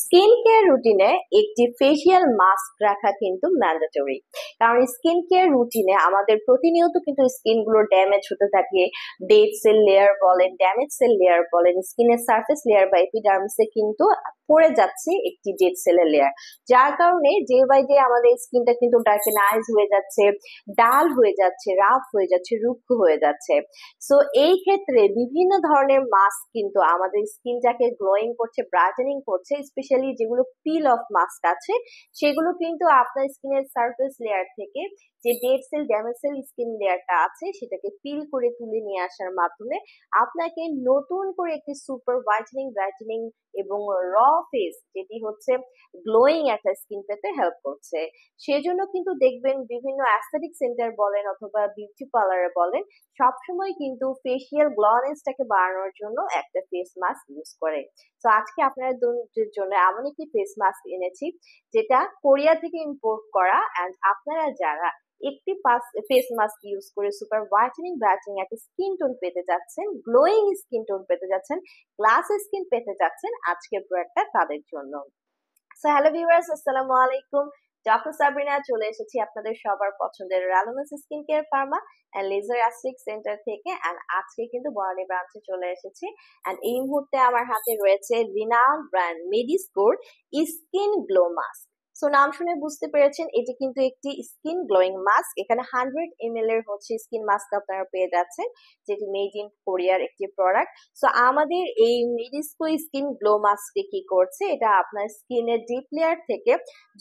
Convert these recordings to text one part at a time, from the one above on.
skin care রুটিনে একটি facial mask রাখা কিন্তু ম্যান্ডেটরি কারণ স্কিন কেয়ার রুটিনে আমাদের প্রতিনিয়ত কিন্তু স্কিনগুলো ড্যামেজ হতে থাকে ডেড সেল লেয়ার বলেন ড্যামেজ সেল লেয়ার বলেন স্কিনের সার্ফেস লেয়ার বা এপিডার্মিসে কিন্তু পড়ে যাচ্ছে একটি ডেড সেলের লেয়ার যার কারণে ডে বাই ডে আমাদের স্কিনটা কিন্তু ডার্কেনাইজ হয়ে যাচ্ছে ডাল হয়ে যাচ্ছে রাফ হয়ে যাচ্ছে রুক্ষ হয়ে যাচ্ছে সো এই ক্ষেত্রে বিভিন্ন ধরনের মাস্ক কিন্তু আমাদের স্কিনটাকে গ্লোয়িং করছে ব্রাইটেনিং করছে স্পেশাল স্পেশালি যেগুলো পিল অফ মাস্ক আছে সেগুলো কিন্তু আপনার স্কিনের সারফেস লেয়ার থেকে যে dead cell damage cell skin লেয়ারটা আছে সেটাকে পিল করে তুলে নিয়ে আসার মাধ্যমে আপনাকে নতুন করে একটি সুপার হোয়াইটেনিং ব্রাইটেনিং এবং র ফেস যেটি হচ্ছে গ্লোয়িং একটা স্কিন পেতে হেল্প করছে সেজন্য কিন্তু দেখবেন বিভিন্ন অ্যাস্থেটিক সেন্টার বলেন অথবা বিউটি পার্লারে বলেন সবসময় কিন্তু ফেসিয়াল গ্লনেসটাকে বাড়ানোর জন্য একটা ফেস মাস্ক ইউজ করে তো আজকে আপনাদের জন্য এমন একটি ফেস মাস্ক এনেছি যেটা কোরিয়া থেকে ইম্পোর্ট করা অ্যান্ড আপনারা যারা একটি ফেস মাস্ক ইউজ করে সুপার হোয়াইটেনিং ব্রাইটেনিং একটা স্কিন টোন পেতে যাচ্ছেন গ্লোয়িং স্কিন টোন পেতে যাচ্ছেন গ্লাস স্কিন পেতে যাচ্ছেন আজকের প্রোডাক্টটা তাদের জন্য সো হ্যালো ভিউয়ার্স আসসালামু আলাইকুম ডক্টর সাবরিনা চলে এসেছি আপনাদের সবার পছন্দের রালোমেন্স skin care pharma and laser aesthetic centre থেকে অ্যান্ড আজকে কিন্তু বরানি ব্রাঞ্চে চলে এসেছি অ্যান্ড এই মুহূর্তে আমার হাতে রয়েছে রিনাউন্ড ব্র্যান্ড মেডিস্কোর স্কিন গ্লো মাস্ক সো নাম শুনে বুঝতে পেরেছেন এটি কিন্তু একটি স্কিন গ্লোয়িং মাস্ক এখানে হান্ড্রেড এম এল এর হচ্ছে স্কিন মাস্ক আপনারা পেয়ে যাচ্ছেন যেটি মেড ইন কোরিয়ার একটি প্রোডাক্ট সো আমাদের এই মেডিস্কো স্কিন গ্লো মাস্কটি কি করছে এটা আপনার স্কিনের ডিপ লেয়ার থেকে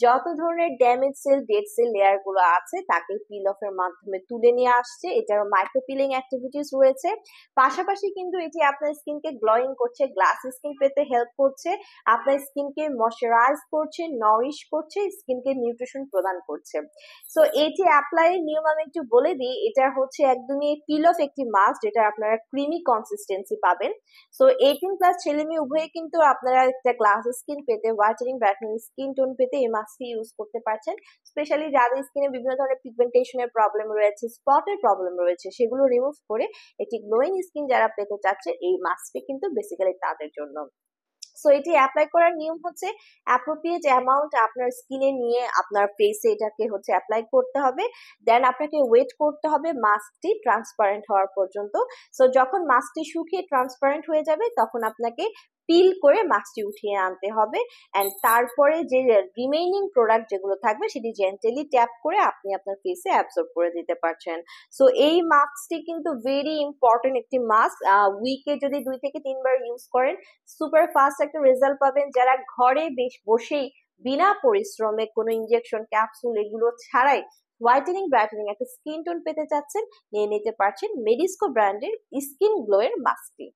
যত ধরনের damage cell dead cell layer গুলো আছে তাকে পিল এর মাধ্যমে তুলে নিয়ে আসছে এটার মাইক্রো পিলিং অ্যাক্টিভিটিস রয়েছে পাশাপাশি কিন্তু এটি আপনার স্কিনকে গ্লোয়িং করছে গ্লাস স্কিন পেতে হেল্প করছে আপনার স্কিনকে ময়শ্চারাইজ করছে নরিশ করছে করছে স্কিনকে নিউট্রিশন প্রদান করছে সো এটি অ্যাপ্লাই নিয়ম আমি একটু বলে দিই এটা হচ্ছে একদমই পিল অফ একটি মাস্ক যেটা আপনারা ক্রিমি কনসিস্টেন্সি পাবেন সো এইটিন প্লাস ছেলে মেয়ে উভয়ে কিন্তু আপনারা একটা গ্লাস স্কিন পেতে ওয়াটারিং ব্রাইটনিং স্কিন টোন পেতে এই মাস্কটি ইউজ করতে পারছেন স্পেশালি যাদের স্কিনে বিভিন্ন ধরনের পিগমেন্টেশনের প্রবলেম রয়েছে স্পটের প্রবলেম রয়েছে সেগুলো রিমুভ করে একটি গ্লোয়িং স্কিন যারা পেতে চাচ্ছে এই মাস্কটি কিন্তু বেসিক্যালি তাদের জন্য সো এটি অ্যাপ্লাই করার নিয়ম হচ্ছে অ্যাপ্রোপ্রিয়েট অ্যামাউন্ট আপনার স্কিনে নিয়ে আপনার ফেসে এটাকে হচ্ছে অ্যাপ্লাই করতে হবে দেন আপনাকে ওয়েট করতে হবে মাস্কটি ট্রান্সপারেন্ট হওয়ার পর্যন্ত সো যখন মাস্কটি শুকিয়ে ট্রান্সপারেন্ট হয়ে যাবে তখন আপনাকে পিল করে মাস্কটি উঠিয়ে আনতে হবে অ্যান্ড তারপরে যে রিমেইনিং প্রোডাক্ট যেগুলো থাকবে সেটি জেন্টালি ট্যাপ করে আপনি আপনার ফেসে অ্যাবসর্ব করে দিতে পারছেন সো এই মাস্কটি কিন্তু ভেরি ইম্পর্টেন্ট একটি মাস্ক উইকে যদি দুই থেকে তিনবার ইউজ করেন সুপার ফাস্ট একটা রেজাল্ট পাবেন যারা ঘরে বেশ বসেই বিনা পরিশ্রমে কোনো ইনজেকশন ক্যাপসুল এগুলো ছাড়াই হোয়াইটেনিং ব্রাইটেনিং একটা স্কিন টোন পেতে চাচ্ছেন নিয়ে নিতে পারছেন মেডিস্কো ব্র্যান্ডের স্কিন গ্লো এর মাস্কটি